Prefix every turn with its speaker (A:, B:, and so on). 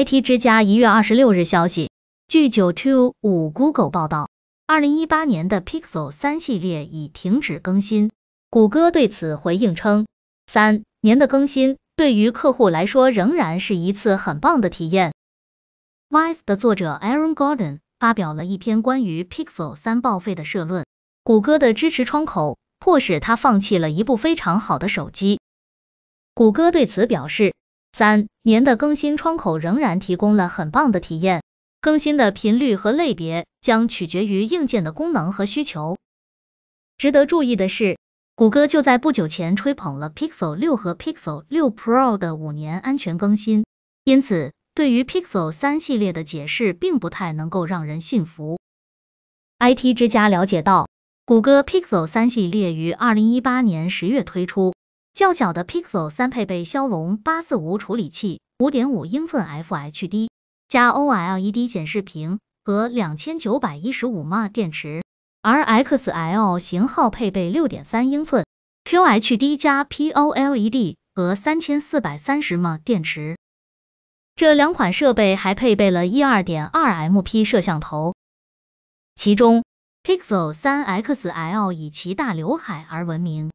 A: IT 之家一月二十六日消息，据九 to 五 Google 报道，二零一八年的 Pixel 三系列已停止更新。谷歌对此回应称，三年的更新对于客户来说仍然是一次很棒的体验。v i s e 的作者 Aaron Gordon 发表了一篇关于 Pixel 三报废的社论，谷歌的支持窗口迫使他放弃了一部非常好的手机。谷歌对此表示。三年的更新窗口仍然提供了很棒的体验，更新的频率和类别将取决于硬件的功能和需求。值得注意的是，谷歌就在不久前吹捧了 Pixel 六和 Pixel 六 Pro 的五年安全更新，因此对于 Pixel 三系列的解释并不太能够让人信服。IT 之家了解到，谷歌 Pixel 三系列于2018年十月推出。较小的 Pixel 3配备骁龙845处理器、5.5英寸 FHD 加 OLED 显示屏和2915毫安电池，而 XL 型号配备6.3英寸 QHD 加 POLED 和3430毫安电池。这两款设备还配备了一2.2 MP 摄像头，其中 Pixel 3 XL 以其大刘海而闻名。